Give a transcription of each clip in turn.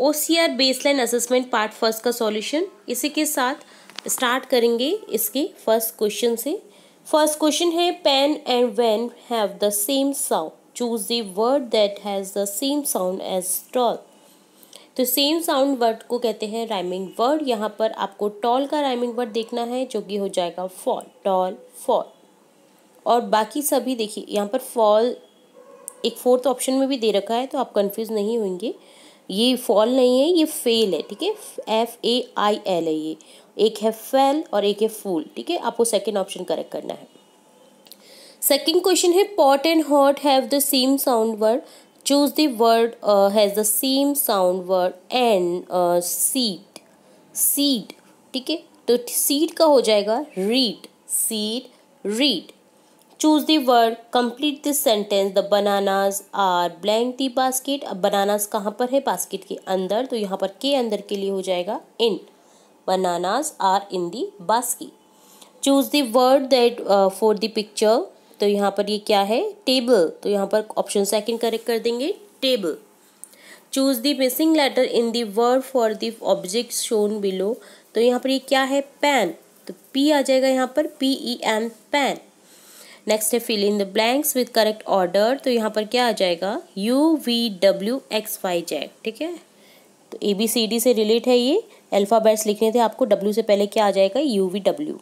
ओ C R baseline assessment part first का solution इसी के साथ स्टार्ट करेंगे इसके फर्स्ट क्वेश्चन से फर्स्ट क्वेश्चन है pen and van have the same sound choose the word that has the same sound as tall तो same sound word को कहते हैं राइमिंग वर्ड यहाँ पर आपको टॉल का राइमिंग वर्ड देखना है जो कि हो जाएगा फॉल टॉल फॉल और बाकी सभी देखिए यहाँ पर फॉल एक फोर्थ ऑप्शन में भी दे रखा है तो आप कंफ्यूज नहीं होंगे ये फॉल नहीं है ये फेल है ठीक है एफ ए आई एल है ये एक है फेल और एक है फूल ठीक है आपको सेकेंड ऑप्शन करेक्ट करना है सेकेंड क्वेश्चन है pot and hot have the same sound word choose the word has the same sound word and seat seed ठीक है तो सीड का हो जाएगा read seed read choose the word complete this sentence the bananas are blank the basket अब bananas कहाँ पर है basket के अंदर तो यहाँ पर के अंदर के लिए हो जाएगा in bananas are in the basket choose the word that uh, for the picture तो यहाँ पर ये क्या है table तो यहाँ पर option second correct कर देंगे table choose the missing letter in the word for the object shown below तो यहाँ पर ये क्या है pen तो P आ जाएगा यहाँ पर P E N pan next है fill in the blanks with correct order तो यहाँ पर क्या आ जाएगा U V W X Y Z ठीक है तो ए बी सी डी से रिलेट है ये अल्फ़ाबेट्स लिखने थे आपको डब्ल्यू से पहले क्या आ जाएगा U V W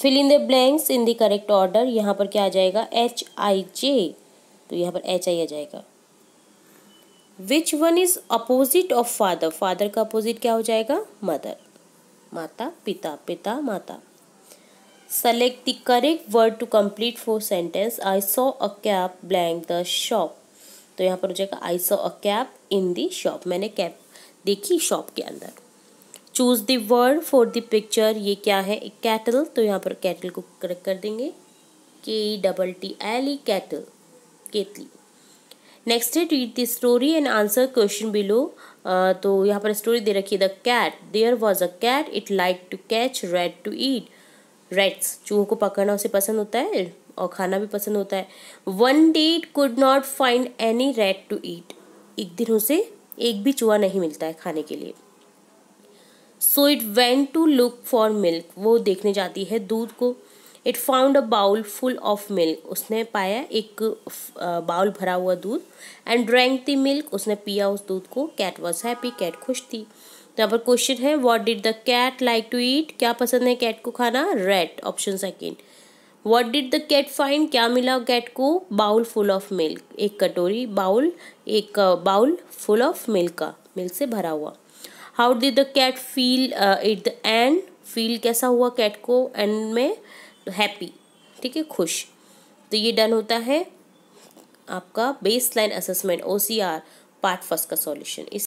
fill in the blanks in the correct order यहाँ पर क्या आ जाएगा एच आई जे तो यहाँ पर एच आई आ जाएगा which one is opposite of father father का अपोजिट क्या हो जाएगा मदर माता पिता पिता माता Select the correct word to complete for sentence. I saw a cap blank the shop. तो यहाँ पर हो जाएगा I saw a cap in the shop मैंने कैप देखी शॉप के अंदर choose the word for the picture ये क्या है एक कैटल तो यहाँ पर कैटल को करेक्ट कर देंगे के double T L E kettle केतली नेक्स्ट है read the story and answer question below तो यहाँ पर स्टोरी दे रखी है the cat there was a cat it like to catch rat to eat rats चूहों को पकड़ना उसे पसंद होता है और खाना भी पसंद होता है one day it could not find any rat to eat एक दिन उसे एक भी चूहा नहीं मिलता है खाने के लिए so it went to look for milk वो देखने जाती है दूध को it found a bowl full of milk उसने पाया एक बाउल भरा हुआ दूध एंड ड्रैंक द मिल्क उसने पिया उस दूध को कैट वॉज हैप्पी कैट खुश थी तो यहाँ पर क्वेश्चन है what did the cat like to eat क्या पसंद है कैट को खाना rat option second what did the cat find क्या मिला कैट को बाउल फुल ऑफ मिल्क एक कटोरी बाउल एक बाउल फुल ऑफ मिल्क का मिल्क से भरा हुआ how did the cat feel at the end feel कैसा हुआ कैट को एंड में हैप्पी ठीक है खुश तो ये डन होता है आपका base line assessment O C R part first का सॉल्यूशन इस